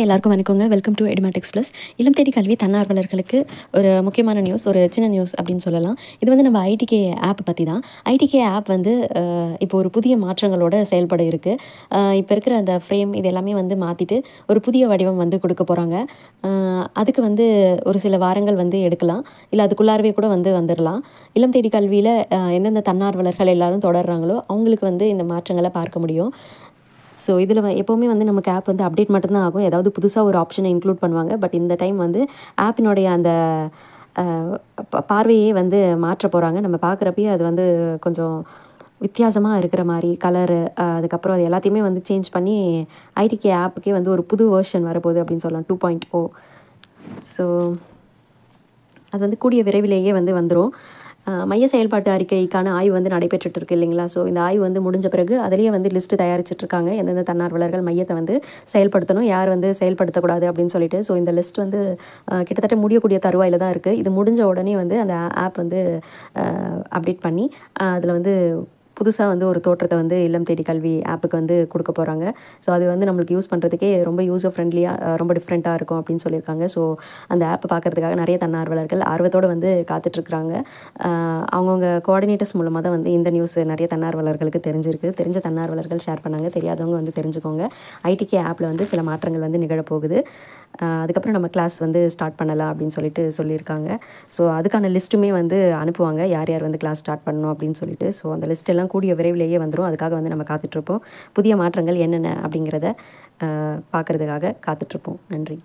எல்லாருக்கும் வணக்கங்க welcome to Edumatics plus இளம் தேடி கல்வி தன்னார்வலர்களுக்கு ஒரு முக்கியமான நியூஸ் ஒரு சின்ன நியூஸ் அப்படின்னு சொல்லலாம் இது வந்து நம்ம ஐடிகே ஆப் பற்றி தான் ஐடிகே ஆப் வந்து இப்போ ஒரு புதிய மாற்றங்களோட செயல்பட இருக்குது இப்போ இருக்கிற அந்த ஃப்ரேம் இது எல்லாமே வந்து மாற்றிட்டு ஒரு புதிய வடிவம் வந்து கொடுக்க போகிறாங்க அதுக்கு வந்து ஒரு சில வாரங்கள் வந்து எடுக்கலாம் இல்லை அதுக்குள்ளாரவே கூட வந்து வந்துடலாம் இளம் தேடி கல்வியில் எந்தெந்த தன்னார்வலர்கள் எல்லாரும் தொடர்றாங்களோ அவங்களுக்கு வந்து இந்த மாற்றங்களை பார்க்க முடியும் ஸோ இதில் எப்போவுமே வந்து நமக்கு ஆப் வந்து அப்டேட் மட்டும்தான் ஆகும் ஏதாவது புதுசாக ஒரு ஆப்ஷனை இன்க்ளூட் பண்ணுவாங்க பட் இந்த டைம் வந்து ஆப்பினுடைய அந்த பார்வையே வந்து மாற்ற போகிறாங்க நம்ம பார்க்குறப்பயே அது வந்து கொஞ்சம் வித்தியாசமாக இருக்கிற மாதிரி கலரு அதுக்கப்புறம் அது எல்லாத்தையுமே வந்து சேஞ்ச் பண்ணி ஐடிகே ஆப்புக்கே வந்து ஒரு புது வேர்ஷன் வரப்போகுது அப்படின்னு சொல்லலாம் டூ பாயிண்ட் ஓ ஸோ அது வந்து கூடிய விரைவிலேயே வந்து வந்துடும் மைய செயல்பாட்டு அறிக்கைக்கான ஆய்வு வந்து நடைபெற்றுட்டு இருக்கு இல்லைங்களா ஸோ இந்த ஆய்வு வந்து முடிஞ்ச பிறகு அதிலேயே வந்து லிஸ்ட்டு தயாரிச்சிட்ருக்காங்க எந்தெந்த தன்னார்வலர்கள் மையத்தை வந்து செயல்படுத்தணும் யார் வந்து செயல்படுத்தக்கூடாது அப்படின்னு சொல்லிட்டு ஸோ இந்த லிஸ்ட் வந்து கிட்டத்தட்ட முடியக்கூடிய தருவாயில் தான் இருக்குது இது முடிஞ்ச உடனே வந்து அந்த ஆப் வந்து அப்டேட் பண்ணி அதில் வந்து புதுசாக வந்து ஒரு தோற்றத்தை வந்து இல்லம் தேடி கல்வி ஆப்புக்கு வந்து கொடுக்க போகிறாங்க ஸோ அது வந்து நம்மளுக்கு யூஸ் பண்ணுறதுக்கே ரொம்ப யூஸர் ஃப்ரெண்ட்லியாக ரொம்ப டிஃப்ரெண்ட்டாக இருக்கும் அப்படின்னு சொல்லியிருக்காங்க ஸோ அந்த ஆப்பை பார்க்குறதுக்காக நிறைய தன்னார்வலர்கள் ஆர்வத்தோடு வந்து காத்துட்ருக்குறாங்க அவங்கவுங்க கோஆர்டினேட்டர்ஸ் மூலமாக தான் வந்து இந்த நியூஸ் நிறைய தன்னார்வலர்களுக்கு தெரிஞ்சிருக்கு தெரிஞ்ச தன்னார்வலர்கள் ஷேர் பண்ணாங்க தெரியாதவங்க வந்து தெரிஞ்சுக்கோங்க ஐடிகே ஆப்பில் வந்து சில மாற்றங்கள் வந்து நிகழப்போகுது அதுக்கப்புறம் நம்ம கிளாஸ் வந்து ஸ்டார்ட் பண்ணலாம் அப்படின்னு சொல்லிட்டு சொல்லியிருக்காங்க ஸோ அதுக்கான லிஸ்ட்டுமே வந்து அனுப்புவாங்க யார் யார் வந்து கிளாஸ் ஸ்டார்ட் பண்ணணும் அப்படின்னு சொல்லிட்டு ஸோ அந்த லிஸ்ட் எல்லாம் கூடிய விரைவிலேயே வந்துடும் அதுக்காக வந்து நம்ம காத்துட்ருப்போம் புதிய மாற்றங்கள் என்னென்ன அப்படிங்கிறத பார்க்குறதுக்காக காத்துட்ருப்போம் நன்றி